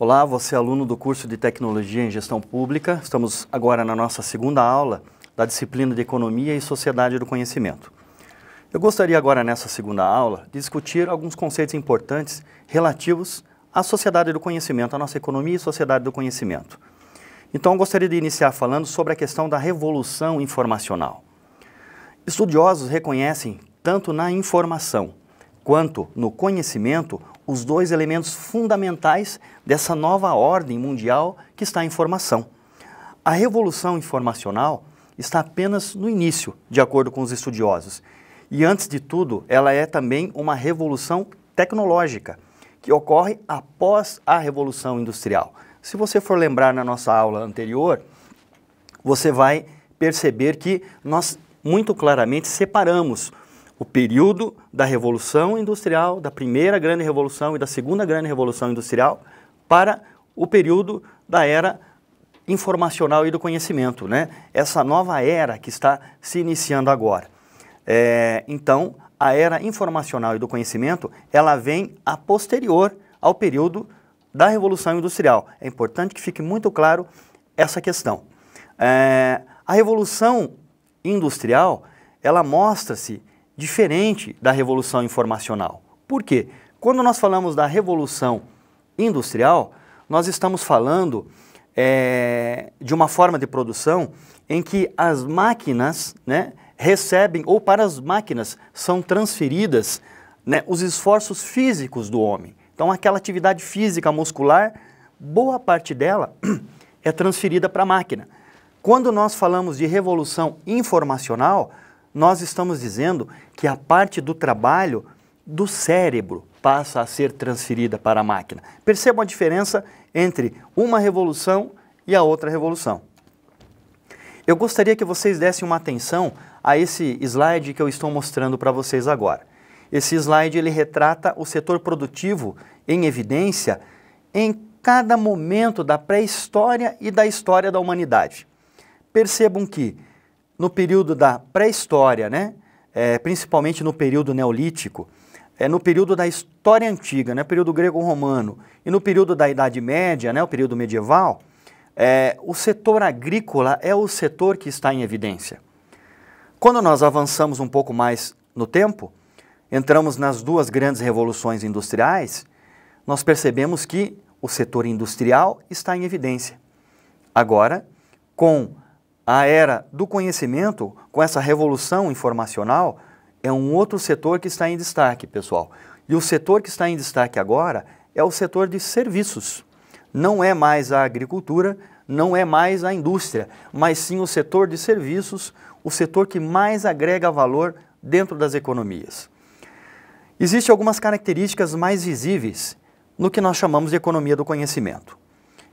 Olá, você é aluno do curso de Tecnologia em Gestão Pública. Estamos agora na nossa segunda aula da disciplina de Economia e Sociedade do Conhecimento. Eu gostaria agora, nessa segunda aula, de discutir alguns conceitos importantes relativos à sociedade do conhecimento, à nossa economia e sociedade do conhecimento. Então, eu gostaria de iniciar falando sobre a questão da revolução informacional. Estudiosos reconhecem, tanto na informação quanto no conhecimento, os dois elementos fundamentais dessa nova ordem mundial que está em formação. A revolução informacional está apenas no início, de acordo com os estudiosos. E antes de tudo, ela é também uma revolução tecnológica, que ocorre após a revolução industrial. Se você for lembrar na nossa aula anterior, você vai perceber que nós muito claramente separamos o período da Revolução Industrial, da Primeira Grande Revolução e da Segunda Grande Revolução Industrial, para o período da era informacional e do conhecimento, né? essa nova era que está se iniciando agora. É, então, a era informacional e do conhecimento, ela vem a posterior ao período da Revolução Industrial. É importante que fique muito claro essa questão. É, a Revolução Industrial, ela mostra-se diferente da revolução informacional. Por quê? Quando nós falamos da revolução industrial, nós estamos falando é, de uma forma de produção em que as máquinas né, recebem, ou para as máquinas são transferidas né, os esforços físicos do homem. Então, aquela atividade física muscular, boa parte dela é transferida para a máquina. Quando nós falamos de revolução informacional, nós estamos dizendo que a parte do trabalho do cérebro passa a ser transferida para a máquina. Percebam a diferença entre uma revolução e a outra revolução. Eu gostaria que vocês dessem uma atenção a esse slide que eu estou mostrando para vocês agora. Esse slide ele retrata o setor produtivo em evidência em cada momento da pré-história e da história da humanidade. Percebam que no período da pré-história, né? É, principalmente no período neolítico, é, no período da história antiga, né? período grego-romano, e no período da Idade Média, né? o período medieval, é, o setor agrícola é o setor que está em evidência. Quando nós avançamos um pouco mais no tempo, entramos nas duas grandes revoluções industriais, nós percebemos que o setor industrial está em evidência. Agora, com a era do conhecimento, com essa revolução informacional, é um outro setor que está em destaque, pessoal. E o setor que está em destaque agora é o setor de serviços. Não é mais a agricultura, não é mais a indústria, mas sim o setor de serviços, o setor que mais agrega valor dentro das economias. Existem algumas características mais visíveis no que nós chamamos de economia do conhecimento.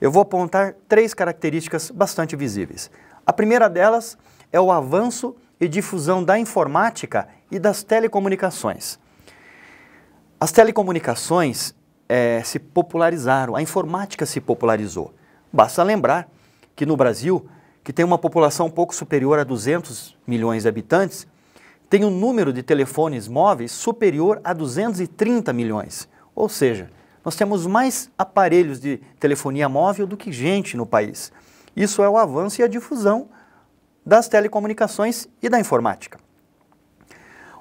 Eu vou apontar três características bastante visíveis. A primeira delas é o avanço e difusão da informática e das telecomunicações. As telecomunicações é, se popularizaram, a informática se popularizou. Basta lembrar que no Brasil, que tem uma população pouco superior a 200 milhões de habitantes, tem um número de telefones móveis superior a 230 milhões. Ou seja, nós temos mais aparelhos de telefonia móvel do que gente no país. Isso é o avanço e a difusão das telecomunicações e da informática.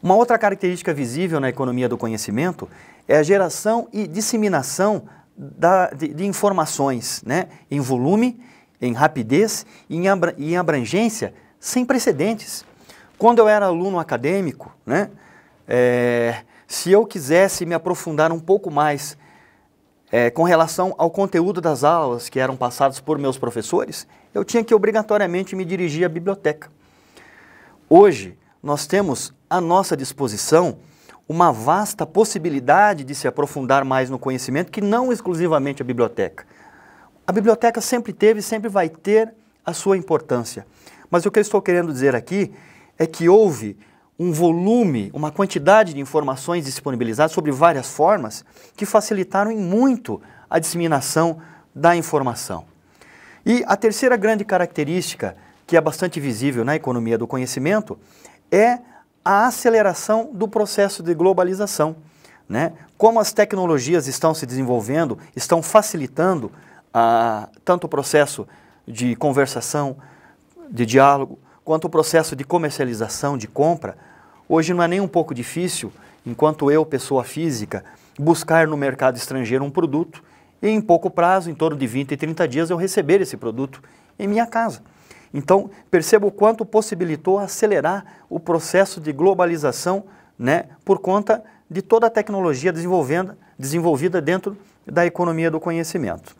Uma outra característica visível na economia do conhecimento é a geração e disseminação da, de, de, informações né? em volume, em rapidez e em, em abrangência sem precedentes. Quando eu era aluno acadêmico, né? É, se eu quisesse me aprofundar um pouco mais é, com relação ao conteúdo das aulas que eram passadas por meus professores, eu tinha que obrigatoriamente me dirigir à biblioteca. Hoje, nós temos à nossa disposição uma vasta possibilidade de se aprofundar mais no conhecimento, que não exclusivamente a biblioteca. A biblioteca sempre teve e sempre vai ter a sua importância. Mas o que eu estou querendo dizer aqui é que houve um volume, uma quantidade de informações disponibilizadas sobre várias formas que facilitaram em muito a disseminação da informação. E a terceira grande característica, que é bastante visível na economia do conhecimento, é a aceleração do processo de globalização. Né? Como as tecnologias estão se desenvolvendo, estão facilitando ah, tanto o processo de conversação, de diálogo, Quanto ao processo de comercialização, de compra, hoje não é nem um pouco difícil, enquanto eu, pessoa física, buscar no mercado estrangeiro um produto e em pouco prazo, em torno de 20 e 30 dias, eu receber esse produto em minha casa. Então, perceba o quanto possibilitou acelerar o processo de globalização né, por conta de toda a tecnologia desenvolvida dentro da economia do conhecimento.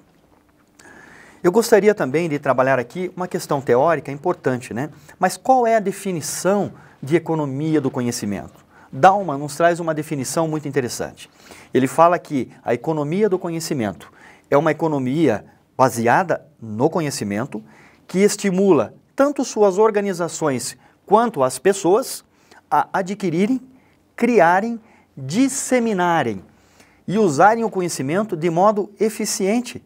Eu gostaria também de trabalhar aqui uma questão teórica importante, né? Mas qual é a definição de economia do conhecimento? Dalma nos traz uma definição muito interessante. Ele fala que a economia do conhecimento é uma economia baseada no conhecimento que estimula tanto suas organizações quanto as pessoas a adquirirem, criarem, disseminarem e usarem o conhecimento de modo eficiente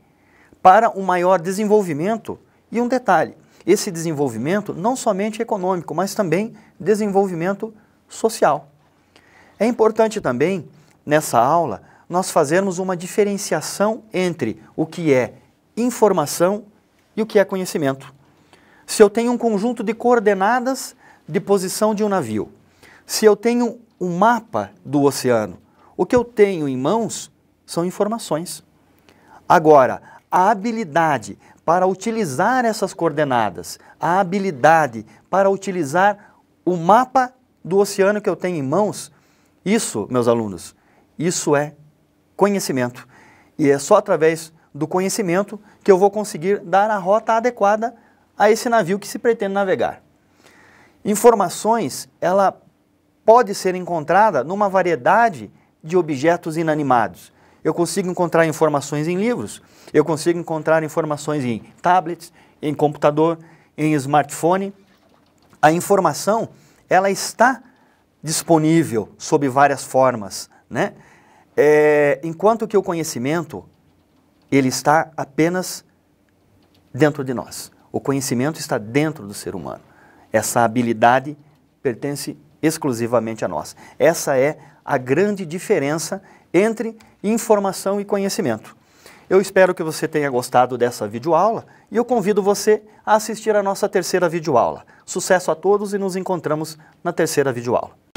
para um maior desenvolvimento e um detalhe, esse desenvolvimento não somente econômico, mas também desenvolvimento social. É importante também, nessa aula, nós fazermos uma diferenciação entre o que é informação e o que é conhecimento. Se eu tenho um conjunto de coordenadas de posição de um navio, se eu tenho um mapa do oceano, o que eu tenho em mãos são informações. Agora, a habilidade para utilizar essas coordenadas, a habilidade para utilizar o mapa do oceano que eu tenho em mãos, isso, meus alunos, isso é conhecimento. E é só através do conhecimento que eu vou conseguir dar a rota adequada a esse navio que se pretende navegar. Informações, ela pode ser encontrada numa variedade de objetos inanimados. Eu consigo encontrar informações em livros, eu consigo encontrar informações em tablets, em computador, em smartphone. A informação, ela está disponível sob várias formas, né? É, enquanto que o conhecimento, ele está apenas dentro de nós. O conhecimento está dentro do ser humano. Essa habilidade pertence exclusivamente a nós. Essa é a grande diferença entre informação e conhecimento. Eu espero que você tenha gostado dessa videoaula e eu convido você a assistir a nossa terceira videoaula. Sucesso a todos e nos encontramos na terceira videoaula.